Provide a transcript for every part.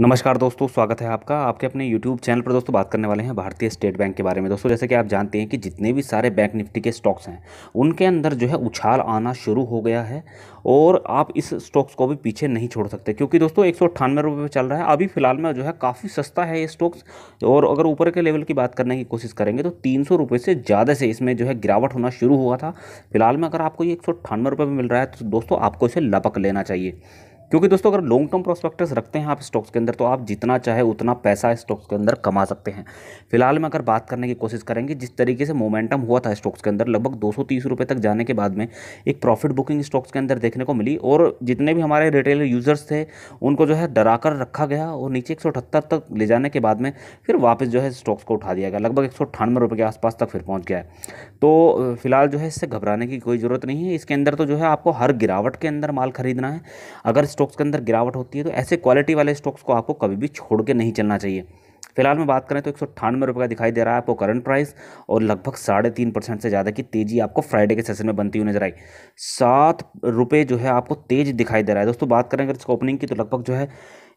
नमस्कार दोस्तों स्वागत है आपका आपके अपने YouTube चैनल पर दोस्तों बात करने वाले हैं भारतीय स्टेट बैंक के बारे में दोस्तों जैसे कि आप जानते हैं कि जितने भी सारे बैंक निफ्टी के स्टॉक्स हैं उनके अंदर जो है उछाल आना शुरू हो गया है और आप इस स्टॉक्स को भी पीछे नहीं छोड़ सकते क्योंकि दोस्तों एक सौ चल रहा है अभी फिलहाल में जो है काफ़ी सस्ता है ये स्टॉक्स और अगर ऊपर के लेवल की बात करने की कोशिश करेंगे तो तीन से ज़्यादा से इसमें जो है गिरावट होना शुरू हुआ था फिलहाल में अगर आपको ये एक सौ में मिल रहा है तो दोस्तों आपको इसे लपक लेना चाहिए क्योंकि दोस्तों अगर लॉन्ग टर्म प्रोस्पेक्टस रखते हैं आप स्टॉक्स के अंदर तो आप जितना चाहे उतना पैसा स्टॉक्स के अंदर कमा सकते हैं फिलहाल में अगर बात करने की कोशिश करेंगे जिस तरीके से मोमेंटम हुआ था स्टॉक्स के अंदर लगभग दो सौ तक जाने के बाद में एक प्रॉफिट बुकिंग स्टॉक्स के अंदर देखने को मिली और जितने भी हमारे रिटेल यूज़र्स थे उनको जो है डरा कर रखा गया और नीचे एक तक ले जाने के बाद में फिर वापस जो है स्टॉक्स को उठा दिया गया लगभग एक रुपए के आसपास तक फिर पहुँच गया तो फिलहाल जो है इससे घबराने की कोई ज़रूरत नहीं है इसके अंदर तो जो है आपको हर गिरावट के अंदर माल खरीदना है अगर स्टॉक्स के अंदर गिरावट होती है तो ऐसे क्वालिटी वाले स्टॉक्स को आपको कभी भी छोड़ के नहीं चलना चाहिए फिलहाल में बात करें तो एक सौ का दिखाई दे रहा है आपको करंट प्राइस और लगभग साढ़े तीन परसेंट से ज़्यादा की तेज़ी आपको फ्राइडे के सेशन में बनती हुई नजर आई सात रुपये जो है आपको तेज दिखाई दे रहा है दोस्तों बात करें अगर इसको ओपनिंग की तो लगभग जो है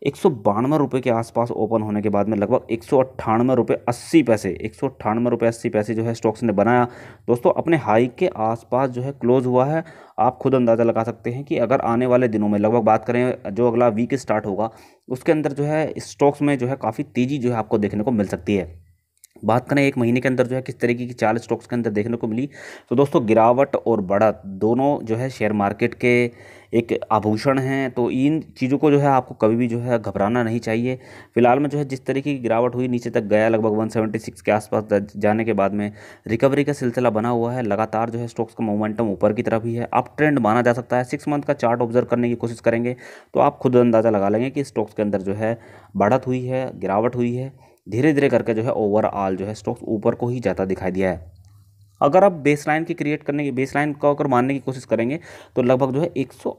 एक सौ बानवे रुपये के आसपास ओपन होने के बाद में लगभग एक सौ अट्ठानवे रुपये अस्सी पैसे एक सौ अट्ठानवे रुपये अस्सी पैसे जो है स्टॉक्स ने बनाया दोस्तों अपने हाई के आसपास जो है क्लोज हुआ है आप खुद अंदाज़ा लगा सकते हैं कि अगर आने वाले दिनों में लगभग बात करें जो अगला वीक स्टार्ट होगा उसके अंदर जो है स्टॉक्स में जो है काफ़ी तेज़ी जो है आपको देखने को मिल सकती है बात करें एक महीने के अंदर जो है किस तरीके की चाल स्टॉक्स के अंदर देखने को मिली तो दोस्तों गिरावट और बढ़त दोनों जो है शेयर मार्केट के एक आभूषण हैं तो इन चीज़ों को जो है आपको कभी भी जो है घबराना नहीं चाहिए फिलहाल में जो है जिस तरीके की गिरावट हुई नीचे तक गया लगभग 176 के आसपास जाने के बाद में रिकवरी का सिलसिला बना हुआ है लगातार जो है स्टॉक्स का मोमेंटम ऊपर की तरफ ही है अब ट्रेंड माना जा सकता है सिक्स मंथ का चार्ट ऑब्जर्व करने की कोशिश करेंगे तो आप खुद अंदाज़ा लगा लेंगे कि स्टॉक्स के अंदर जो है बढ़त हुई है गिरावट हुई है धीरे धीरे करके जो है ओवरऑल जो है स्टॉक्स ऊपर को ही जाता दिखाई दिया है अगर आप बेस लाइन की क्रिएट करने की बेस लाइन को अगर मानने की कोशिश करेंगे तो लगभग जो है एक सौ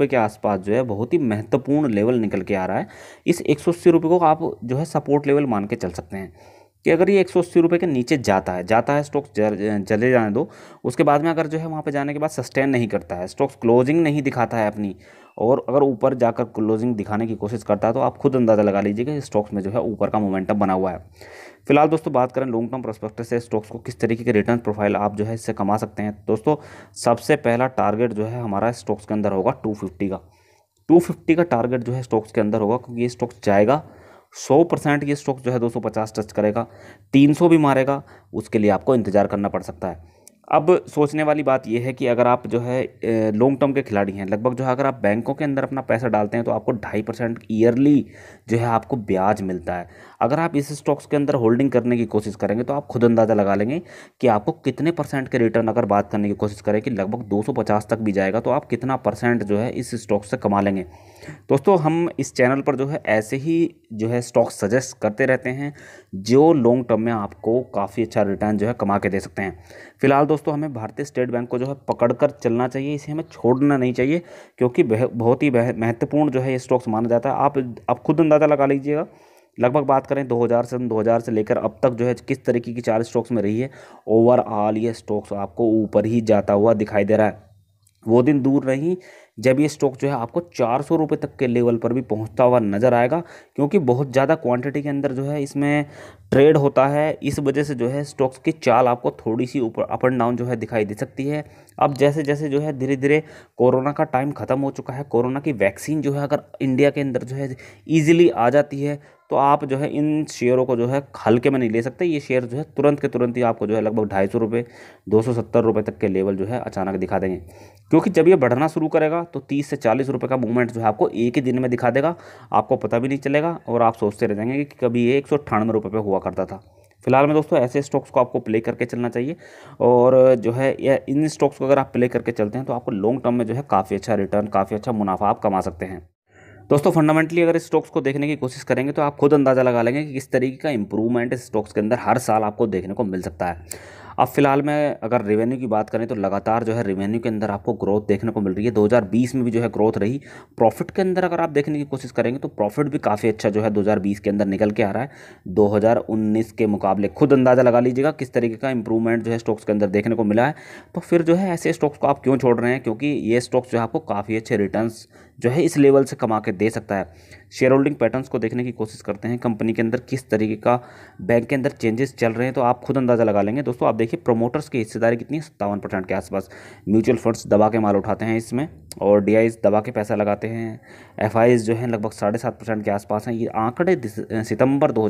के आसपास जो है बहुत ही महत्वपूर्ण लेवल निकल के आ रहा है इस एक सौ को आप जो है सपोर्ट लेवल मान के चल सकते हैं कि अगर ये एक सौ अस्सी रुपये के नीचे जाता है जाता है स्टॉक्स जले जाने दो उसके बाद में अगर जो है वहाँ पर जाने के बाद सस्टेन नहीं करता है स्टॉक्स क्लोजिंग नहीं दिखाता है अपनी और अगर ऊपर जाकर क्लोजिंग दिखाने की कोशिश करता है तो आप खुद अंदाज़ा लगा लीजिए कि स्टॉक्स में जो है ऊपर का मोमेंटम बना हुआ है फिलहाल दोस्तों बात करें लॉन्ग टर्म प्रोस्पेक्टिव से स्टॉक्स को किस तरीके के रिटर्न प्रोफाइल आप जो है इससे कमा सकते हैं दोस्तों सबसे पहला टारगेट जो है हमारा स्टॉक्स के अंदर होगा टू का टू का टारगेट जो है स्टॉक्स के अंदर होगा क्योंकि ये स्टॉक्स जाएगा सौ परसेंट ये स्टॉक जो है दो सौ पचास टच करेगा तीन सौ भी मारेगा उसके लिए आपको इंतज़ार करना पड़ सकता है अब सोचने वाली बात यह है कि अगर आप जो है लॉन्ग टर्म के खिलाड़ी हैं लगभग जो है अगर आप बैंकों के अंदर अपना पैसा डालते हैं तो आपको ढाई परसेंट ईयरली जो है आपको ब्याज मिलता है अगर आप इस स्टॉक्स के अंदर होल्डिंग करने की कोशिश करेंगे तो आप खुद अंदाज़ा लगा लेंगे कि आपको कितने परसेंट के रिटर्न अगर बात करने की कोशिश करें कि लगभग दो तक भी जाएगा तो आप कितना परसेंट जो है इस स्टॉक से कमा लेंगे दोस्तों हम इस चैनल पर जो है ऐसे ही जो है स्टॉक सजेस्ट करते रहते हैं जो लॉन्ग टर्म में आपको काफ़ी अच्छा रिटर्न जो है कमा के दे सकते हैं फिलहाल दोस्तों हमें भारतीय स्टेट बैंक को जो है पकड़कर चलना चाहिए इसे हमें छोड़ना नहीं चाहिए क्योंकि बहुत ही महत्वपूर्ण जो है ये स्टॉक्स माना जाता है आप आप खुद अंदाज़ा लगा लीजिएगा लगभग बात करें 2000 से 2000 से लेकर अब तक जो है किस तरीके की चार स्टॉक्स में रही है ओवरऑल ये स्टॉक्स आपको ऊपर ही जाता हुआ दिखाई दे रहा है वो दिन दूर नहीं जब ये स्टॉक जो है आपको चार सौ रुपये तक के लेवल पर भी पहुंचता हुआ नज़र आएगा क्योंकि बहुत ज़्यादा क्वांटिटी के अंदर जो है इसमें ट्रेड होता है इस वजह से जो है स्टॉक्स की चाल आपको थोड़ी सी ऊपर अप एंड डाउन जो है दिखाई दे सकती है अब जैसे जैसे जो है धीरे धीरे कोरोना का टाइम ख़त्म हो चुका है कोरोना की वैक्सीन जो है अगर इंडिया के अंदर जो है ईजिली आ जाती है तो आप जो है इन शेयरों को जो है हल्के में नहीं ले सकते ये शेयर जो है तुरंत के तुरंत ही आपको जो है लगभग ढाई सौ रुपये दो सौ सत्तर रुपये तक के लेवल जो है अचानक दिखा देंगे क्योंकि जब ये बढ़ना शुरू करेगा तो तीस से चालीस रुपये का मूवमेंट जो है आपको एक ही दिन में दिखा देगा आपको पता भी नहीं चलेगा और आप सोचते रह जाएंगे कि कभी ये एक सौ अठानवे रुपये पर हुआ करता था फिलहाल में दोस्तों ऐसे स्टॉक्स को आपको प्ले करके चलना चाहिए और जो है या इन स्टॉक्स को अगर आप प्ले करके चलते हैं तो आपको लॉन्ग टर्म में जो है काफ़ी अच्छा रिटर्न काफ़ी अच्छा मुनाफा आप कमा सकते हैं दोस्तों फंडामेंटली अगर स्टॉक्स को देखने की कोशिश करेंगे तो आप खुद अंदाज़ा लगा लेंगे कि किस तरीके का इंप्रूवमेंट स्टॉक्स के अंदर हर साल आपको देखने को मिल सकता है अब फिलहाल में अगर रेवेन्यू की बात करें तो लगातार जो है रेवेन्यू के अंदर आपको ग्रोथ देखने को मिल रही है 2020 में भी जो है ग्रोथ रही प्रॉफिट के अंदर अगर आप देखने की कोशिश करेंगे तो प्रॉफिट भी काफ़ी अच्छा जो है 2020 के अंदर निकल के आ रहा है 2019 के मुकाबले खुद अंदाज़ा लगा लीजिएगा किस तरीके का इंप्रूवमेंट जो है स्टॉक्स के अंदर देखने को मिला है तो फिर जो है ऐसे स्टॉक्स को आप क्यों छोड़ रहे हैं क्योंकि ये स्टॉक्स जो है आपको काफ़ी अच्छे रिटर्न जो है इस लेवल से कमा के दे सकता है शेयर होल्डिंग पैटर्न्स को देखने की कोशिश करते हैं कंपनी के अंदर किस तरीके का बैंक के अंदर चेंजेस चल रहे हैं तो आप खुद अंदाज़ा लगा लेंगे दोस्तों आप देखिए प्रोमोटर्स की हिस्सेदारी कितनी सत्तावन परसेंट के आसपास म्यूचुअल फंड्स दबा के माल उठाते हैं इसमें और डी दबा के पैसा लगाते हैं एफ जो हैं लगभग साढ़े सात परसेंट के आसपास हैं ये आंकड़े सितंबर दो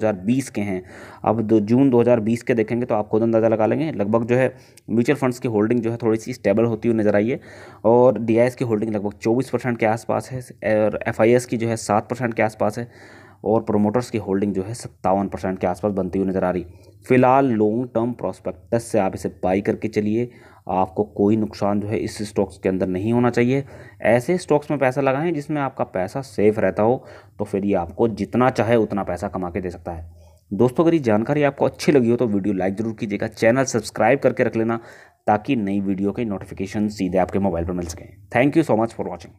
के हैं अब दो जून दो के देखेंगे तो आप खुद अंदाज़ा लगा लेंगे लगभग जो है म्यूचुअल फंड्स की होल्डिंग जो है थोड़ी सी स्टेबल होती हुई नज़र आई है और डी की होल्डिंग लगभग चौबीस परसेंट के आसपास आसपास है और एफ की जो है सात परसेंट के आसपास है और प्रोमोटर्स की होल्डिंग जो है सत्तावन परसेंट के आसपास बनती हुई नज़र आ रही फिलहाल लॉन्ग टर्म प्रोस्पेक्टस से आप इसे बाई करके चलिए आपको कोई नुकसान जो है इस स्टॉक्स के अंदर नहीं होना चाहिए ऐसे स्टॉक्स में पैसा लगाएं जिसमें आपका पैसा सेफ रहता हो तो फिर ये आपको जितना चाहे उतना पैसा कमा के दे सकता है दोस्तों अगर ये जानकारी आपको अच्छी लगी हो तो वीडियो लाइक ज़रूर कीजिएगा चैनल सब्सक्राइब करके रख लेना ताकि नई वीडियो के नोटिफिकेशन सीधे आपके मोबाइल पर मिल सकें thank you so much for watching